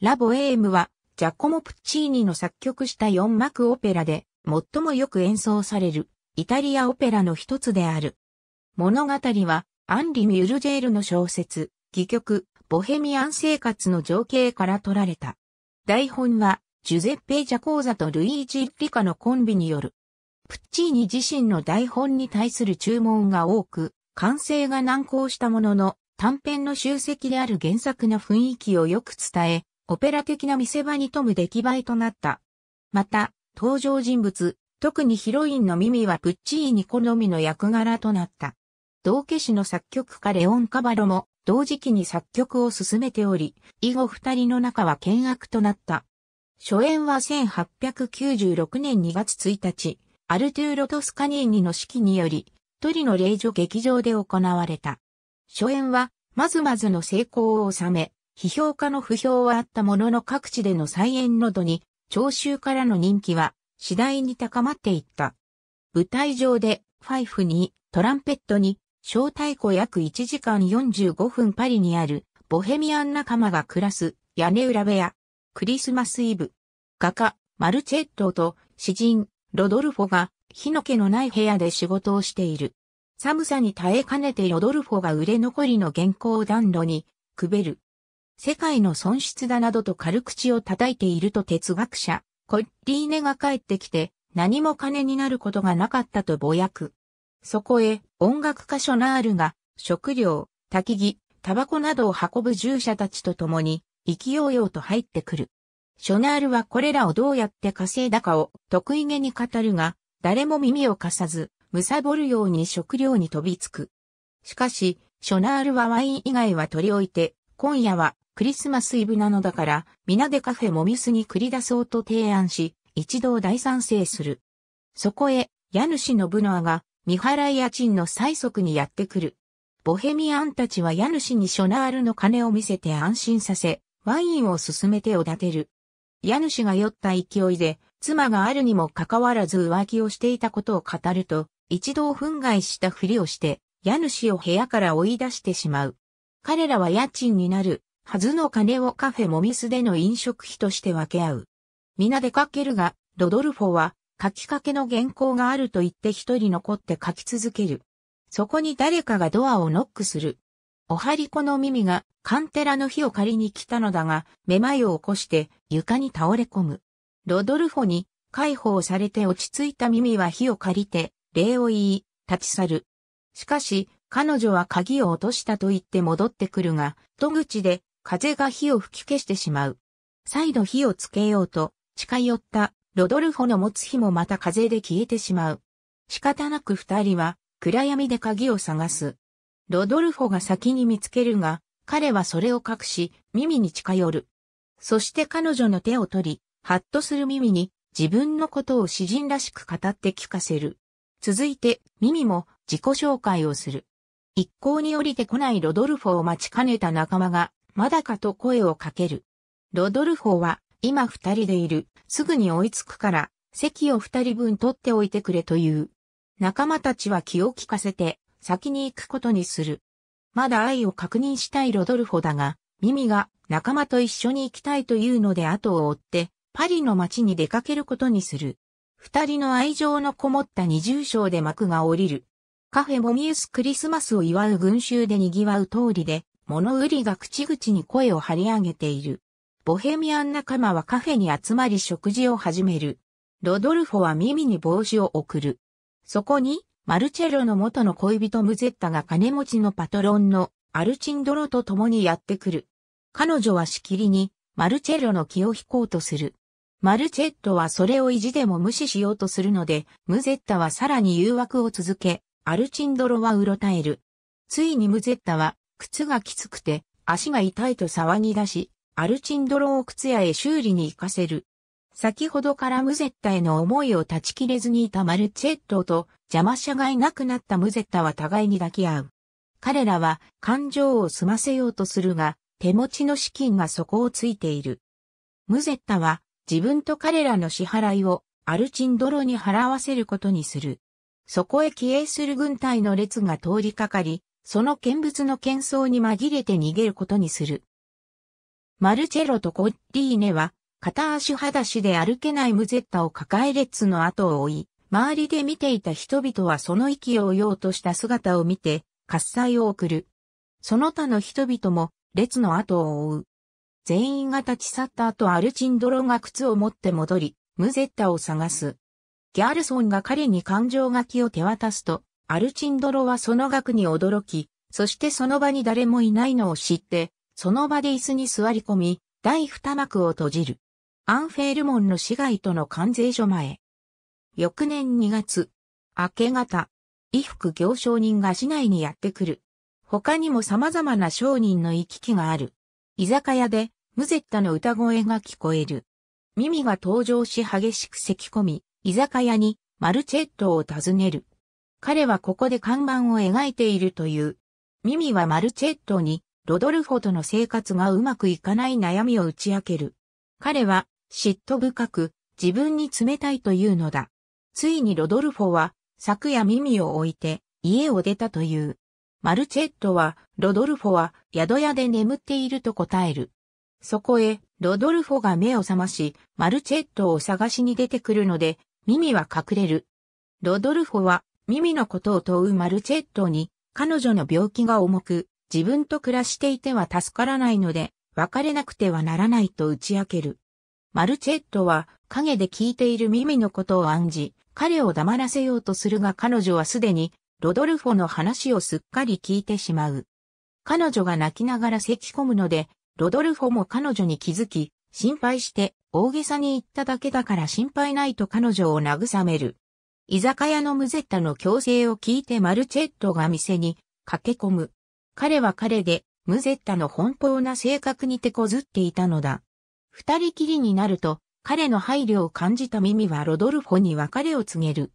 ラボエームは、ジャコモ・プッチーニの作曲した四幕オペラで、最もよく演奏される、イタリアオペラの一つである。物語は、アンリ・ミュルジェールの小説、戯曲、ボヘミアン生活の情景から取られた。台本は、ジュゼッペ・ジャコーザとルイージ・リカのコンビによる。プッチーニ自身の台本に対する注文が多く、完成が難航したものの、短編の集積である原作の雰囲気をよく伝え、オペラ的な見せ場に富む出来栄えとなった。また、登場人物、特にヒロインのミミはプッチーニ好みの役柄となった。道化師の作曲家レオン・カバロも同時期に作曲を進めており、以後二人の仲は険悪となった。初演は1896年2月1日、アルトゥーロ・トスカニーニの指揮により、トリの霊女劇場で行われた。初演は、まずまずの成功を収め、批評家の不評はあったものの各地での再演喉に、聴衆からの人気は次第に高まっていった。舞台上で、ファイフに、トランペットに、小太鼓約1時間45分パリにある、ボヘミアン仲間が暮らす、屋根裏部屋、クリスマスイブ、画家、マルチェットと詩人、ロドルフォが、火の気のない部屋で仕事をしている。寒さに耐えかねてロドルフォが売れ残りの原稿を暖炉に、くべる。世界の損失だなどと軽口を叩いていると哲学者、コッリーネが帰ってきて、何も金になることがなかったとぼやく。そこへ、音楽家ショナールが、食料、焚き木、タバコなどを運ぶ従者たちと共に、ようようと入ってくる。ショナールはこれらをどうやって稼いだかを得意げに語るが、誰も耳を貸さず、むさぼるように食料に飛びつく。しかし、ショナールはワイン以外は取り置いて、今夜はクリスマスイブなのだから、皆でカフェモミスに繰り出そうと提案し、一同大賛成する。そこへ、家主のブノアが、未払い家賃の催促にやってくる。ボヘミアンたちは家主にショナールの金を見せて安心させ、ワインを勧めておだてる。家主が酔った勢いで、妻があるにもかかわらず浮気をしていたことを語ると、一同憤慨したふりをして、家主を部屋から追い出してしまう。彼らは家賃になるはずの金をカフェモミスでの飲食費として分け合う。皆出かけるが、ロドルフォは書きかけの原稿があると言って一人残って書き続ける。そこに誰かがドアをノックする。おはりこの耳がカンテラの火を借りに来たのだが、めまいを起こして床に倒れ込む。ロドルフォに解放されて落ち着いた耳は火を借りて、礼を言い、立ち去る。しかし、彼女は鍵を落としたと言って戻ってくるが、戸口で風が火を吹き消してしまう。再度火をつけようと、近寄ったロドルフォの持つ火もまた風で消えてしまう。仕方なく二人は暗闇で鍵を探す。ロドルフォが先に見つけるが、彼はそれを隠し、耳に近寄る。そして彼女の手を取り、ハッとする耳に自分のことを詩人らしく語って聞かせる。続いて、耳も自己紹介をする。一向に降りてこないロドルフォを待ちかねた仲間がまだかと声をかける。ロドルフォは、今二人でいる、すぐに追いつくから、席を二人分取っておいてくれという。仲間たちは気を利かせて、先に行くことにする。まだ愛を確認したいロドルフォだが、耳が仲間と一緒に行きたいというので後を追って、パリの街に出かけることにする。二人の愛情のこもった二重章で幕が降りる。カフェモミウスクリスマスを祝う群衆で賑わう通りで、物売りが口々に声を張り上げている。ボヘミアン仲間はカフェに集まり食事を始める。ロドルフォは耳に帽子を送る。そこに、マルチェロの元の恋人ムゼッタが金持ちのパトロンのアルチンドロと共にやってくる。彼女はしきりに、マルチェロの気を引こうとする。マルチェットはそれを意地でも無視しようとするので、ムゼッタはさらに誘惑を続け、アルチンドロはうろたえる。ついにムゼッタは靴がきつくて、足が痛いと騒ぎ出し、アルチンドロを靴屋へ修理に行かせる。先ほどからムゼッタへの思いを断ち切れずにいたマルチェットと邪魔者がいなくなったムゼッタは互いに抱き合う。彼らは感情を済ませようとするが、手持ちの資金が底をついている。ムゼッタは自分と彼らの支払いをアルチンドロに払わせることにする。そこへ帰営する軍隊の列が通りかかり、その見物の喧騒に紛れて逃げることにする。マルチェロとコッリーネは、片足裸足で歩けないムゼッタを抱えレッツの後を追い、周りで見ていた人々はその息を追おうとした姿を見て、喝采を送る。その他の人々も、列の後を追う。全員が立ち去った後アルチンドロが靴を持って戻り、ムゼッタを探す。ギャルソンが彼に感情書きを手渡すと、アルチンドロはその額に驚き、そしてその場に誰もいないのを知って、その場で椅子に座り込み、第二幕を閉じる。アンフェールモンの市街との関税所前。翌年2月、明け方、衣服行商人が市内にやってくる。他にも様々な商人の行き来がある。居酒屋で、ムゼッタの歌声が聞こえる。耳が登場し激しく咳込み、居酒屋にマルチェットを訪ねる。彼はここで看板を描いているという。ミミはマルチェットに、ロドルフォとの生活がうまくいかない悩みを打ち明ける。彼は、嫉妬深く、自分に冷たいというのだ。ついにロドルフォは、昨夜ミミを置いて、家を出たという。マルチェットは、ロドルフォは、宿屋で眠っていると答える。そこへ、ロドルフォが目を覚まし、マルチェットを探しに出てくるので、ミミは隠れる。ロドルフォは、耳のことを問うマルチェットに、彼女の病気が重く、自分と暮らしていては助からないので、別れなくてはならないと打ち明ける。マルチェットは、影で聞いている耳のことを暗示、彼を黙らせようとするが彼女はすでに、ロドルフォの話をすっかり聞いてしまう。彼女が泣きながら咳込むので、ロドルフォも彼女に気づき、心配して、大げさに言っただけだから心配ないと彼女を慰める。居酒屋のムゼッタの強制を聞いてマルチェットが店に駆け込む。彼は彼で、ムゼッタの奔放な性格に手こずっていたのだ。二人きりになると、彼の配慮を感じた耳はロドルフォに別れを告げる。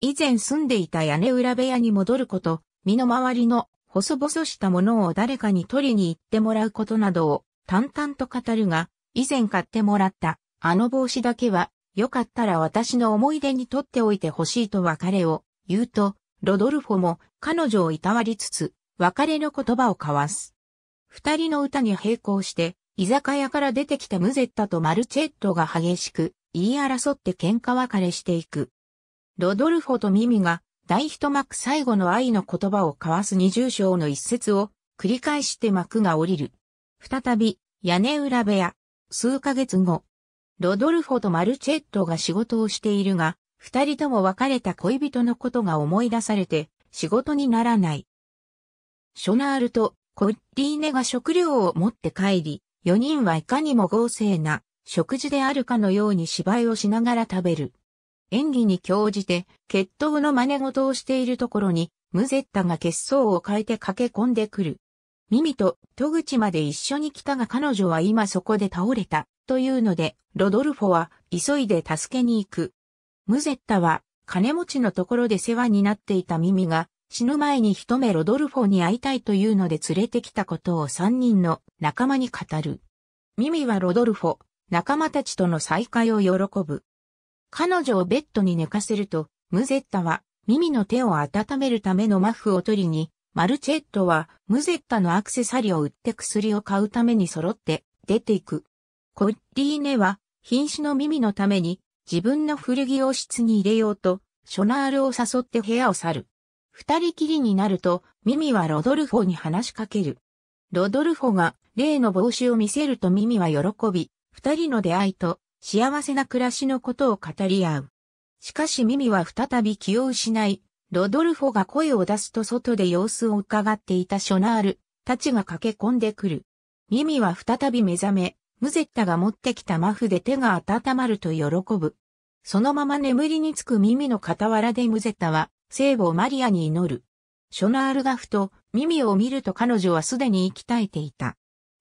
以前住んでいた屋根裏部屋に戻ること、身の回りの細々したものを誰かに取りに行ってもらうことなどを淡々と語るが、以前買ってもらったあの帽子だけはよかったら私の思い出にとっておいてほしいと別れを言うと、ロドルフォも彼女をいたわりつつ、別れの言葉を交わす。二人の歌に並行して、居酒屋から出てきたムゼッタとマルチェットが激しく、言い争って喧嘩別れしていく。ロドルフォとミミが、大一幕最後の愛の言葉を交わす二重章の一節を、繰り返して幕が降りる。再び、屋根裏部屋。数ヶ月後、ロドルフォとマルチェットが仕事をしているが、二人とも別れた恋人のことが思い出されて、仕事にならない。ショナールとコッリーネが食料を持って帰り、四人はいかにも豪勢な食事であるかのように芝居をしながら食べる。演技に興じて、決闘の真似事をしているところに、ムゼッタが血相を変えて駆け込んでくる。ミミと戸口まで一緒に来たが彼女は今そこで倒れた。というので、ロドルフォは急いで助けに行く。ムゼッタは金持ちのところで世話になっていたミミが死ぬ前に一目ロドルフォに会いたいというので連れてきたことを三人の仲間に語る。ミミはロドルフォ、仲間たちとの再会を喜ぶ。彼女をベッドに寝かせると、ムゼッタはミミの手を温めるためのマフを取りに、マルチェットはムゼッタのアクセサリーを売って薬を買うために揃って出ていく。コッディーネは、瀕死の耳のために、自分の古着を室に入れようと、ショナールを誘って部屋を去る。二人きりになると、ミミはロドルフォに話しかける。ロドルフォが、例の帽子を見せるとミミは喜び、二人の出会いと、幸せな暮らしのことを語り合う。しかしミミは再び気を失い、ロドルフォが声を出すと外で様子を伺っていたショナールたちが駆け込んでくる。ミミは再び目覚め、ムゼッタが持ってきたマフで手が温まると喜ぶ。そのまま眠りにつく耳の傍らでムゼッタは、聖母マリアに祈る。ショナールがふと、耳を見ると彼女はすでに息絶えていた。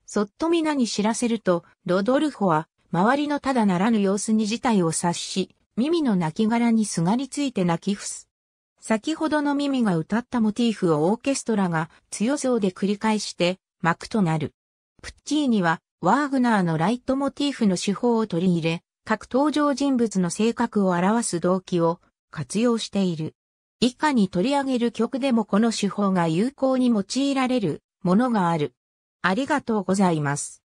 そっと皆に知らせると、ロドルフォは、周りのただならぬ様子に事態を察し、耳の亡骸にすがりついて泣き伏す。先ほどの耳が歌ったモティーフをオーケストラが強そうで繰り返して幕となる。プッチーニはワーグナーのライトモティーフの手法を取り入れ、各登場人物の性格を表す動機を活用している。以下に取り上げる曲でもこの手法が有効に用いられるものがある。ありがとうございます。